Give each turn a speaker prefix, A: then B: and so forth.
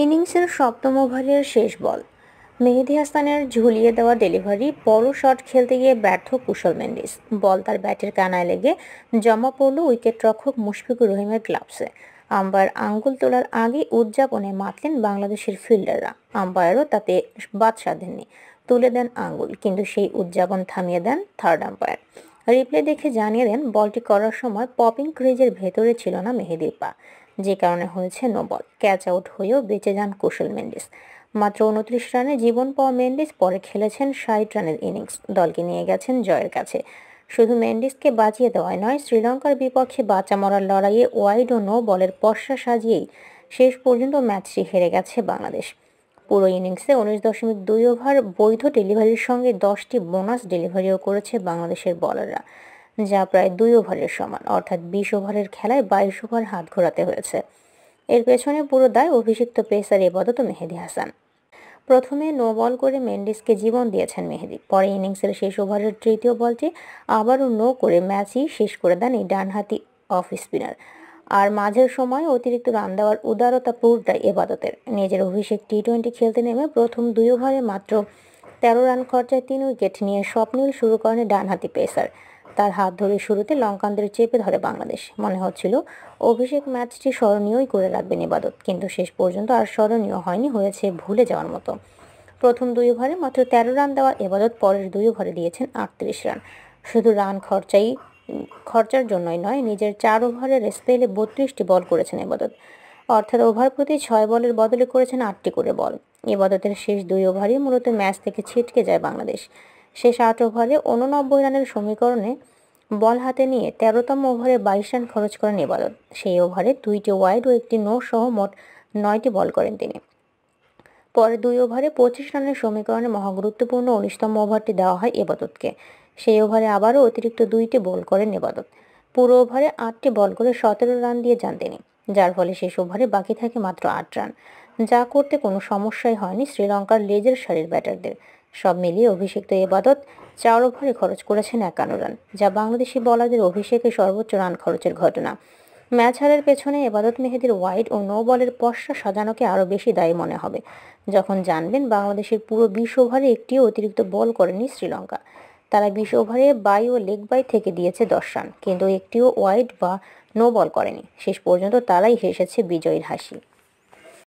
A: ইনিংসের সপ্তম ওভারের শেষ বল মেহেদি হাসানের ঝুলিয়ে দেওয়া ডেলিভারি বড় শট খেলতে গিয়ে ব্যর্থ কুশল মেন্ডিস বল তার ব্যাটের কানায় লেগে জমা পড়ল উইকেট রক্ষক মুশফিকুর রহিমের গ্লাভসে আম্বার আঙ্গুল তোলার আগে উদযাপনে মাতলেন বাংলাদেশের ফিল্ডাররা আম্পায়ারও তাতে বাদ সাধেননি তুলে দেন আঙ্গুল কিন্তু সেই উদযাপন থামিয়ে দেন থার্ড আম্পায়ার রিপ্লে দেখে জানিয়ে দেন বলটি করার সময় পপিং ক্রিজের ভেতরে ছিল না মেহেদির পা যে কারণে হয়েছে নো বল ক্যাচ আউট হয়েও বেঁচে যান কুশল মেন্ডিস মাত্র উনত্রিশ রানে জীবন পাওয়া মেন্ডিস পরে খেলেছেন ষাট রানের ইনিংস দলকে নিয়ে গেছেন জয়ের কাছে শুধু মেন্ডিসকে বাঁচিয়ে দেওয়ায় নয় শ্রীলঙ্কার বিপক্ষে বাঁচা মরার লড়াইয়ে ওয়াইড ও নো বলের পশ্চা সাজিয়েই শেষ পর্যন্ত ম্যাচটি হেরে গেছে বাংলাদেশ পুরো ইনিংসে উনিশ দশমিক দুই ওভার বৈধ ডেলিভারির সঙ্গে দশটি বোনাস ডেলিভারিও করেছে বাংলাদেশের বলাররা যা প্রায় দুই ওভারের সমান অর্থাৎ বিশ ওভারের খেলায় বাইশ ওভার হাত ঘোরাতে হয়েছে এর পেছনে পুরো দায় অভিষিক্ত পেসার এবাদত মেহেদি হাসান প্রথমে নো বল করে মেন্ডিসকে জীবন দিয়েছেন মেহেদি পরে ইনিংসের শেষ ওভারের তৃতীয় বলটি আবারও নো করে ম্যাচই শেষ করে দেন এই ডানহাতি অফ স্পিনার আর মাঝের সময় অতিরিক্ত রান দেওয়ার উদারতা পুরটাই এবাদতের নিজের অভিষেক টি টোয়েন্টি খেলতে নেমে প্রথম দুই ওভারে মাত্র তেরো রান খরচায় তিন উইকেট নিয়ে স্বপ্নীল শুরু করেন ডানহাতি পেসার তার হাত ধরে শুরুতে লঙ্কানদের চেপে ধরে বাংলাদেশ মনে হচ্ছিল অভিষেক ম্যাচটি স্মরণীয়ই করে রাখবেন ইবাদত কিন্তু শেষ পর্যন্ত আর স্মরণীয় হয়নি হয়েছে ভুলে যাওয়ার মতো প্রথম দুই ওভারে মাত্র তেরো রান দেওয়া এবাদত পরের দুই ওভারে দিয়েছেন আটত্রিশ রান শুধু রান খরচাই খরচার জন্যই নয় নিজের চার ওভারে স্পেলে বত্রিশটি বল করেছেন এবাদত অর্থাৎ ওভার প্রতি ছয় বলের বদলে করেছেন আটটি করে বল এবাদতের শেষ দুই ওভারই মূলত ম্যাচ থেকে ছিটকে যায় বাংলাদেশ শেষ আট ওভারে উননব্বই রানের সমীকরণে বল হাতে নিয়ে তেরোতম ওভারে বাইশ রান খরচ করেন এবারত সেই ওভারে দুইটি ওয়াইড ও একটি নো সহ মোট নয়টি বল করেন তিনি পরে দুই ওভারে পঁচিশ রানের সমীকরণে মহাগুরুত্বপূর্ণ উনিশতম ওভারটি দেওয়া হয় এবাদতকে সেই ওভারে আবারও অতিরিক্ত দুইটি বল করেন এবাদত পুরো ওভারে আটটি বল করে সতেরো রান দিয়ে যান তিনি যার ফলে শেষ ওভারে বাকি থাকে মাত্র আট রান যা করতে কোনো সমস্যাই হয়নি শ্রীলঙ্কার লেজের সারির ব্যাটারদের সব মিলিয়ে অভিষিক্ত এবাদত চার ওভারে খরচ করেছেন একান্ন রান যা বাংলাদেশি বলারদের অভিষেকে সর্বোচ্চ রান খরচের ঘটনা ম্যাচ হারের পেছনে এবাদত মেহেদির ওয়াইড ও নো বলের পশ্চা সাজানোকে আরও বেশি দায়ী মনে হবে যখন জানবেন বাংলাদেশের পুরো বিশ ওভারে একটিও অতিরিক্ত বল করেনি শ্রীলঙ্কা তারা বিশ ওভারে বাই ও লেগ বাই থেকে দিয়েছে দশ রান কিন্তু একটিও ওয়াইড বা নো বল করেনি শেষ পর্যন্ত তারাই হেসেছে বিজয়ীর হাসি